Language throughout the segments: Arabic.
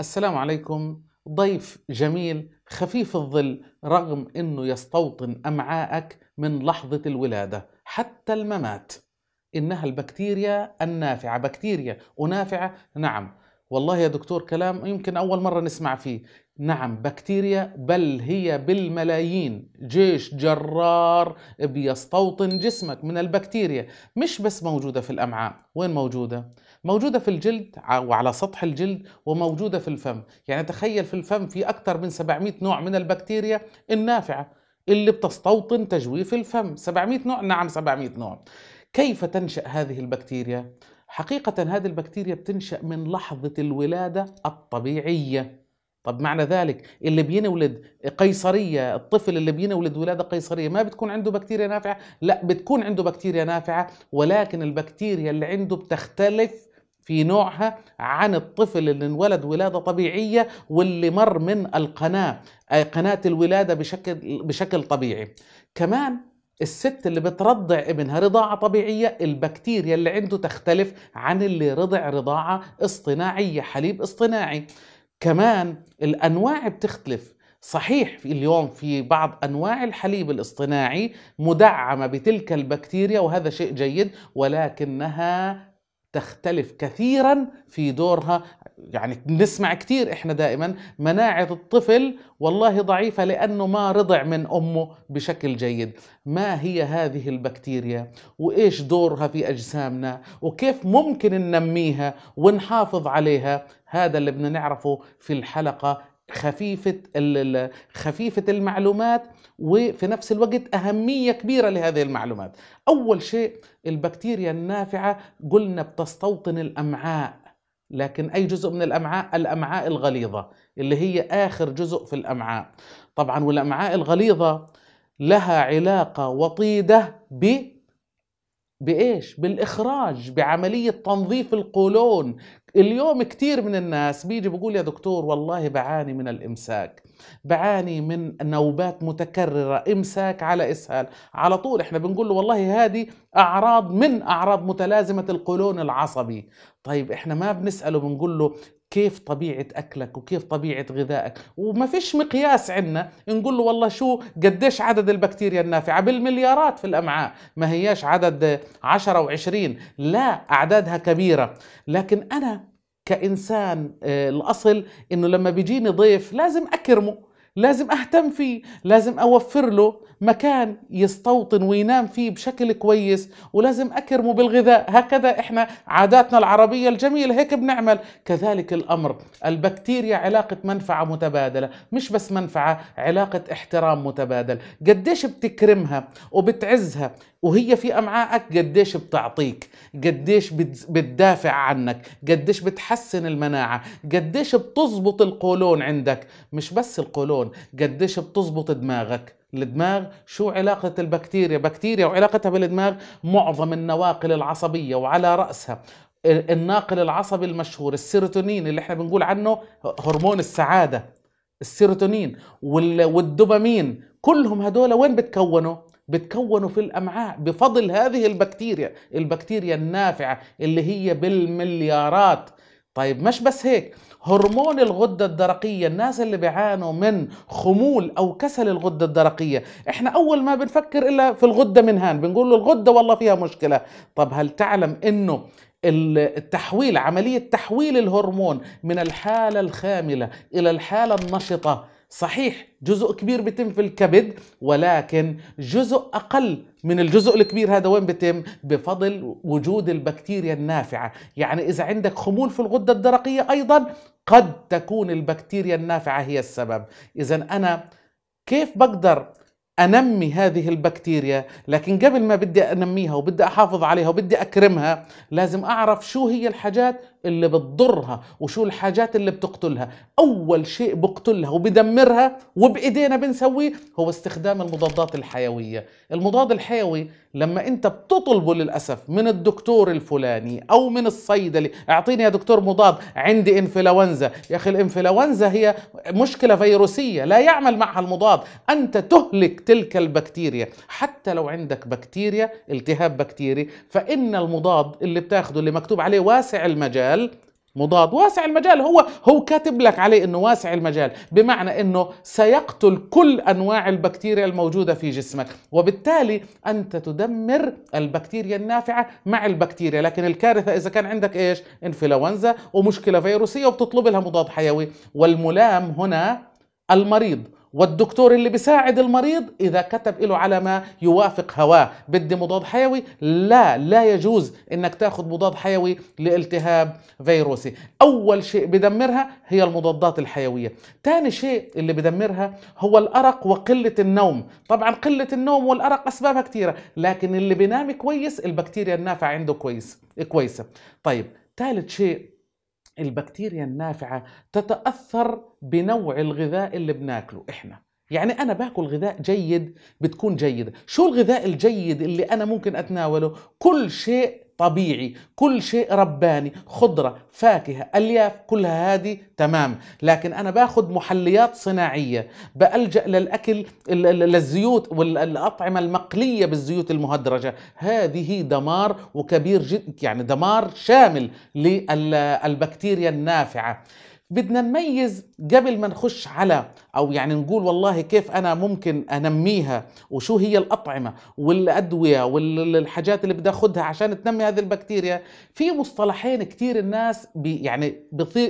السلام عليكم ضيف جميل خفيف الظل رغم انه يستوطن امعاءك من لحظه الولاده حتى الممات انها البكتيريا النافعه بكتيريا ونافعه نعم والله يا دكتور كلام يمكن اول مره نسمع فيه نعم بكتيريا بل هي بالملايين جيش جرار بيستوطن جسمك من البكتيريا مش بس موجوده في الامعاء وين موجوده موجودة في الجلد وعلى سطح الجلد وموجودة في الفم يعني تخيل في الفم في أكثر من 700 نوع من البكتيريا النافعة اللي بتستوطن تجويف الفم 700 نوع نعم 700 نوع كيف تنشأ هذه البكتيريا؟ حقيقة هذه البكتيريا بتنشأ من لحظة الولادة الطبيعية طب معنى ذلك اللي بينولد قيصرية الطفل اللي بينولد ولادة قيصرية ما بتكون عنده بكتيريا نافعة لا بتكون عنده بكتيريا نافعة ولكن البكتيريا اللي عنده بتختلف في نوعها عن الطفل اللي انولد ولاده طبيعيه واللي مر من القناه قناه الولاده بشكل بشكل طبيعي كمان الست اللي بترضع ابنها رضاعة طبيعية البكتيريا اللي عنده تختلف عن اللي رضع رضاعة اصطناعية حليب اصطناعي كمان الأنواع بتختلف صحيح في اليوم في بعض انواع الحليب الاصطناعي مدعمه بتلك البكتيريا وهذا شيء جيد ولكنها تختلف كثيرا في دورها يعني نسمع كثير احنا دائما مناعة الطفل والله ضعيفة لأنه ما رضع من أمه بشكل جيد ما هي هذه البكتيريا وإيش دورها في أجسامنا وكيف ممكن ننميها ونحافظ عليها هذا اللي بدنا نعرفه في الحلقة خفيفة خفيفة المعلومات وفي نفس الوقت أهمية كبيرة لهذه المعلومات أول شيء البكتيريا النافعة قلنا بتستوطن الأمعاء لكن أي جزء من الأمعاء الأمعاء الغليظة اللي هي آخر جزء في الأمعاء طبعا والأمعاء الغليظة لها علاقة وطيدة بايش؟ بالاخراج بعمليه تنظيف القولون اليوم كثير من الناس بيجي بقول يا دكتور والله بعاني من الامساك بعاني من نوبات متكرره امساك على اسهال على طول احنا بنقول له والله هذه اعراض من اعراض متلازمه القولون العصبي طيب احنا ما بنساله بنقول له كيف طبيعة أكلك وكيف طبيعة غذائك وما فيش مقياس عنا نقول له والله شو قديش عدد البكتيريا النافعة بالمليارات في الأمعاء ما هياش عدد 10 و20 لا أعدادها كبيرة لكن أنا كإنسان آه، الأصل إنه لما بيجيني ضيف لازم أكرمه لازم اهتم فيه لازم اوفر له مكان يستوطن وينام فيه بشكل كويس ولازم اكرمه بالغذاء هكذا احنا عاداتنا العربيه الجميله هيك بنعمل كذلك الامر البكتيريا علاقه منفعه متبادله مش بس منفعه علاقه احترام متبادل قديش بتكرمها وبتعزها وهي في امعائك قديش بتعطيك قديش بتدافع عنك قديش بتحسن المناعه قديش بتزبط القولون عندك مش بس القولون التليفون قديش بتزبط دماغك الدماغ شو علاقة البكتيريا بكتيريا وعلاقتها بالدماغ معظم النواقل العصبية وعلى رأسها الناقل العصبي المشهور السيروتونين اللي احنا بنقول عنه هرمون السعادة السيروتونين والدوبامين كلهم هدول وين بتكونوا بتكونوا في الامعاء بفضل هذه البكتيريا البكتيريا النافعه اللي هي بالمليارات طيب مش بس هيك هرمون الغدة الدرقية الناس اللي بيعانوا من خمول أو كسل الغدة الدرقية إحنا أول ما بنفكر إلا في الغدة من هان بنقول له الغدة والله فيها مشكلة طب هل تعلم أنه التحويل عملية تحويل الهرمون من الحالة الخاملة إلى الحالة النشطة صحيح جزء كبير بيتم في الكبد ولكن جزء أقل من الجزء الكبير هذا وين بيتم بفضل وجود البكتيريا النافعة يعني إذا عندك خمول في الغدة الدرقية أيضا قد تكون البكتيريا النافعة هي السبب إذا أنا كيف بقدر انمي هذه البكتيريا لكن قبل ما بدي انميها وبدي احافظ عليها وبدي اكرمها لازم اعرف شو هي الحاجات اللي بتضرها وشو الحاجات اللي بتقتلها اول شيء بقتلها وبدمرها وبايدينا بنسويه هو استخدام المضادات الحيويه المضاد الحيوي لما انت بتطلبه للاسف من الدكتور الفلاني او من الصيدلي اعطيني يا دكتور مضاد عندي انفلونزا يا اخي الانفلونزا هي مشكله فيروسيه لا يعمل معها المضاد انت تهلك تلك البكتيريا حتى لو عندك بكتيريا التهاب بكتيري فان المضاد اللي بتاخده اللي مكتوب عليه واسع المجال المجال مضاد واسع المجال هو هو كاتب لك عليه انه واسع المجال بمعنى انه سيقتل كل انواع البكتيريا الموجوده في جسمك وبالتالي انت تدمر البكتيريا النافعه مع البكتيريا لكن الكارثه اذا كان عندك ايش انفلونزا ومشكله فيروسيه وبتطلب لها مضاد حيوي والملام هنا المريض والدكتور اللي بيساعد المريض اذا كتب له على ما يوافق هواه بدي مضاد حيوي لا لا يجوز انك تاخذ مضاد حيوي لالتهاب فيروسي اول شيء بدمرها هي المضادات الحيويه ثاني شيء اللي بدمرها هو الارق وقله النوم طبعا قله النوم والارق اسبابها كثيره لكن اللي بينام كويس البكتيريا النافعه عنده كويس كويسه طيب ثالث شيء البكتيريا النافعة تتأثر بنوع الغذاء اللي بناكله إحنا يعني أنا باكل غذاء جيد بتكون جيدة شو الغذاء الجيد اللي أنا ممكن أتناوله كل شيء طبيعي كل شيء رباني خضرة فاكهة ألياف كلها هذه تمام لكن أنا باخذ محليات صناعية بألجأ للأكل للزيوت والأطعمة المقلية بالزيوت المهدرجة هذه دمار وكبير جدا يعني دمار شامل للبكتيريا النافعة بدنا نميز قبل ما نخش على او يعني نقول والله كيف انا ممكن انميها وشو هي الاطعمه والادويه والحاجات اللي بدي اخذها عشان تنمي هذه البكتيريا في مصطلحين كثير الناس بي يعني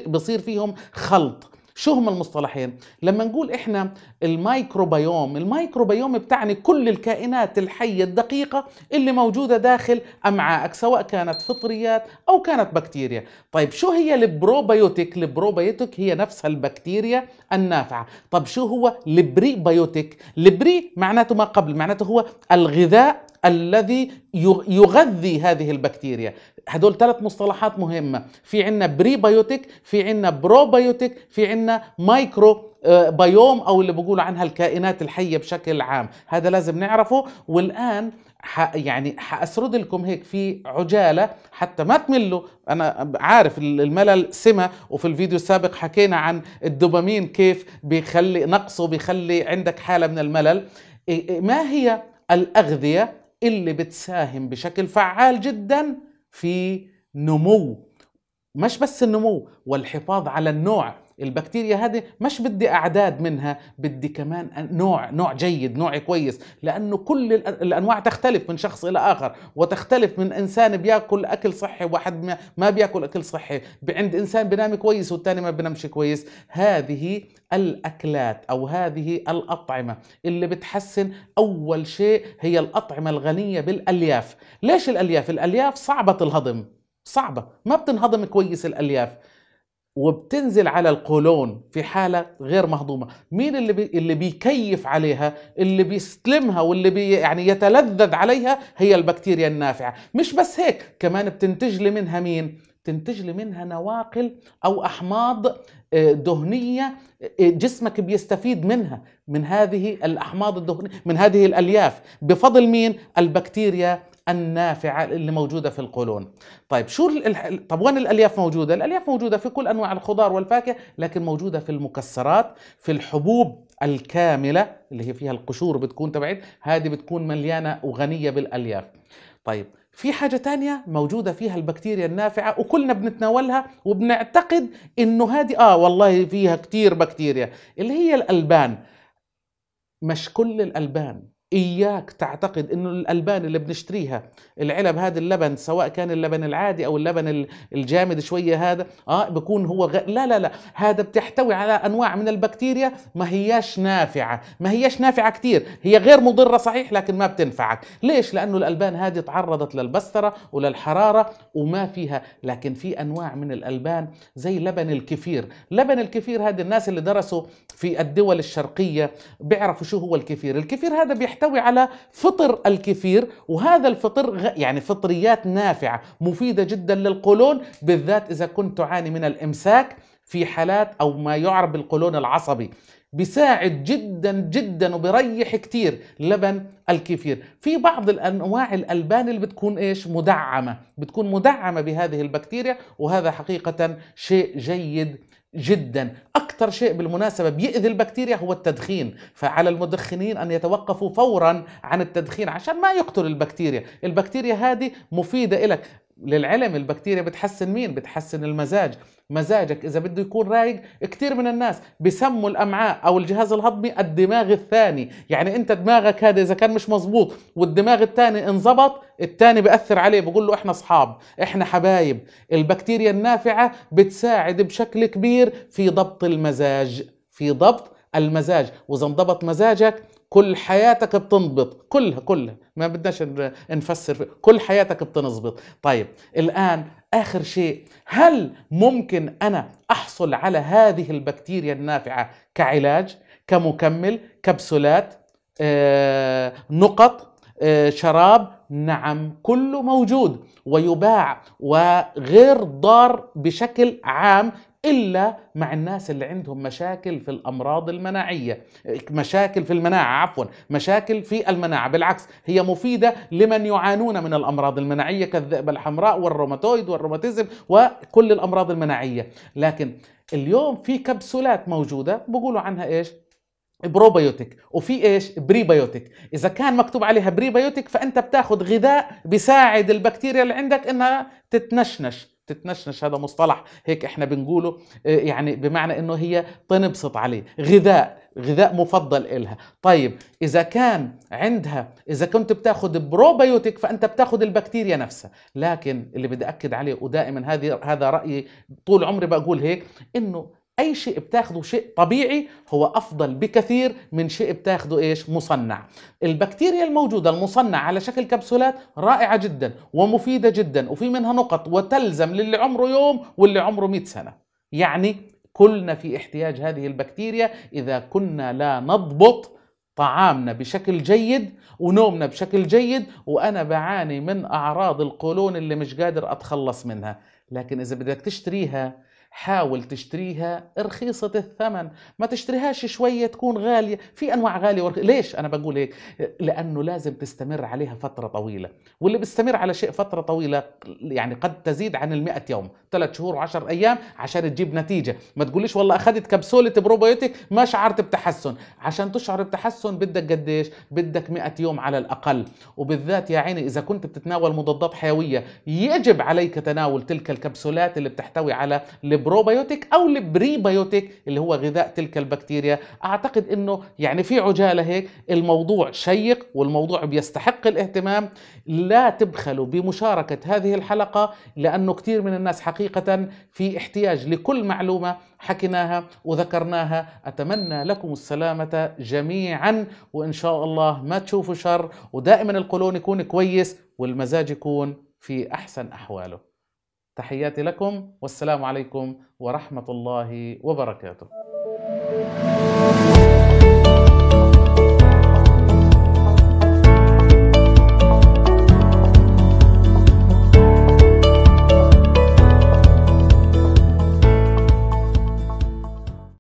بصير فيهم خلط شو هم المصطلحين لما نقول احنا الميكروبيوم الميكروبيوم بتعني كل الكائنات الحيه الدقيقه اللي موجوده داخل امعائك سواء كانت فطريات او كانت بكتيريا طيب شو هي البروبيوتيك البروبيوتيك هي نفسها البكتيريا النافعه طب شو هو البريبيوتيك البري معناته ما قبل معناته هو الغذاء الذي يغذي هذه البكتيريا هدول ثلاث مصطلحات مهمة في عنا بريبيوتيك في عنا بروبيوتيك في عنا مايكرو آه، بيوم أو اللي بقولوا عنها الكائنات الحية بشكل عام هذا لازم نعرفه والآن يعني حاسرد لكم هيك في عجاله حتى ما تملوا انا عارف الملل سمه وفي الفيديو السابق حكينا عن الدوبامين كيف بيخلي نقصه بيخلي عندك حاله من الملل ما هي الاغذيه اللي بتساهم بشكل فعال جدا في نمو مش بس النمو والحفاظ على النوع البكتيريا هذه مش بدي اعداد منها بدي كمان نوع نوع جيد نوع كويس لانه كل الانواع تختلف من شخص الى اخر وتختلف من انسان بياكل اكل صحي واحد ما بياكل اكل صحي عند انسان بنام كويس والثاني ما بنامش كويس هذه الاكلات او هذه الاطعمه اللي بتحسن اول شيء هي الاطعمه الغنيه بالالياف ليش الالياف الالياف صعبه الهضم صعبه ما بتنهضم كويس الالياف وبتنزل على القولون في حاله غير مهضومه مين اللي بي اللي بيكيف عليها اللي بيستلمها واللي بي يعني يتلذذ عليها هي البكتيريا النافعه مش بس هيك كمان بتنتج لي منها مين تنتج لي منها نواقل او احماض آه، دهنيه آه، جسمك بيستفيد منها من هذه الاحماض الدهنيه من هذه الالياف بفضل مين البكتيريا النافعه اللي موجوده في القولون طيب شو طب وين الالياف موجوده الالياف موجوده في كل انواع الخضار والفاكهه لكن موجوده في المكسرات في الحبوب الكامله اللي هي فيها القشور بتكون تبعت هذه بتكون مليانه وغنيه بالالياف طيب في حاجة تانية موجودة فيها البكتيريا النافعة وكلنا بنتناولها وبنعتقد انه هذه اه والله فيها كتير بكتيريا اللي هي الألبان مش كل الألبان اياك تعتقد انه الالبان اللي بنشتريها العلب هذا اللبن سواء كان اللبن العادي او اللبن الجامد شويه هذا اه بكون هو غ... لا لا لا هذا بتحتوي على انواع من البكتيريا ما هياش نافعه ما هياش نافعه كتير هي غير مضره صحيح لكن ما بتنفعك ليش لانه الالبان هذه تعرضت للبستره وللحراره وما فيها لكن في انواع من الالبان زي لبن الكفير لبن الكفير هذه الناس اللي درسوا في الدول الشرقيه بيعرفوا شو هو الكفير الكفير هذا بيح يحتوي على فطر الكثير وهذا الفطر يعني فطريات نافعة مفيدة جدا للقولون بالذات إذا كنت تعاني من الإمساك في حالات أو ما يعرف بالقولون العصبي بيساعد جدا جدا وبريح كتير لبن الكفير في بعض الانواع الالبان اللي بتكون ايش مدعمه بتكون مدعمه بهذه البكتيريا وهذا حقيقه شيء جيد جدا أكثر شيء بالمناسبة بيأذي البكتيريا هو التدخين فعلى المدخنين أن يتوقفوا فورا عن التدخين عشان ما يقتل البكتيريا البكتيريا هذه مفيدة لك للعلم البكتيريا بتحسن مين؟ بتحسن المزاج مزاجك إذا بده يكون رايق كثير من الناس بسموا الأمعاء أو الجهاز الهضمي الدماغ الثاني يعني أنت دماغك هذا إذا كان مش مزبوط والدماغ الثاني انضبط الثاني بأثر عليه بقول له إحنا أصحاب إحنا حبايب البكتيريا النافعة بتساعد بشكل كبير في ضبط المزاج في ضبط المزاج وإذا انضبط مزاجك كل حياتك بتنضبط كلها كلها ما بدناش نفسر فيه. كل حياتك بتنضبط طيب الآن آخر شيء هل ممكن أنا أحصل على هذه البكتيريا النافعة كعلاج كمكمل كبسولات آه، نقط آه، شراب نعم كله موجود ويباع وغير ضار بشكل عام الا مع الناس اللي عندهم مشاكل في الامراض المناعيه مشاكل في المناعه عفوا مشاكل في المناعه بالعكس هي مفيده لمن يعانون من الامراض المناعيه كالذئبه الحمراء والروماتويد والروماتيزم وكل الامراض المناعيه لكن اليوم في كبسولات موجوده بقولوا عنها ايش بروبيوتيك وفي ايش بريبيوتيك اذا كان مكتوب عليها بريبيوتيك فانت بتاخذ غذاء بيساعد البكتيريا اللي عندك انها تتنشنش تتنشنش هذا مصطلح هيك احنا بنقوله آه، يعني بمعنى انه هي تنبسط عليه غذاء غذاء مفضل إلها طيب إذا كان عندها إذا كنت بتاخد بروبيوتيك فأنت بتاخد البكتيريا نفسها لكن اللي بدي أكد عليه ودائما هذه هذا رأيي طول عمري بقول هيك إنه اي شيء بتاخده شيء طبيعي هو افضل بكثير من شيء بتاخده ايش مصنع البكتيريا الموجوده المصنعه على شكل كبسولات رائعه جدا ومفيده جدا وفي منها نقط وتلزم للي عمره يوم واللي عمره 100 سنه يعني كلنا في احتياج هذه البكتيريا اذا كنا لا نضبط طعامنا بشكل جيد ونومنا بشكل جيد وانا بعاني من اعراض القولون اللي مش قادر اتخلص منها لكن اذا بدك تشتريها حاول تشتريها رخيصة الثمن ما تشتريهاش شوية تكون غالية في أنواع غالية ورخ... ليش أنا بقول هيك لأنه لازم تستمر عليها فترة طويلة واللي بيستمر على شيء فترة طويلة يعني قد تزيد عن المئة يوم ثلاث شهور وعشر أيام عشان تجيب نتيجة ما تقوليش والله أخذت كبسولة بروبيوتيك ما شعرت بتحسن عشان تشعر بتحسن بدك قديش بدك مئة يوم على الأقل وبالذات يا عيني إذا كنت بتتناول مضادات حيوية يجب عليك تناول تلك الكبسولات اللي بتحتوي على البروبيوتيك او البريبيوتيك اللي هو غذاء تلك البكتيريا اعتقد انه يعني في عجاله هيك الموضوع شيق والموضوع بيستحق الاهتمام لا تبخلوا بمشاركه هذه الحلقه لانه كثير من الناس حقيقه في احتياج لكل معلومه حكيناها وذكرناها اتمنى لكم السلامه جميعا وان شاء الله ما تشوفوا شر ودائما القولون يكون كويس والمزاج يكون في احسن احواله تحياتي لكم والسلام عليكم ورحمه الله وبركاته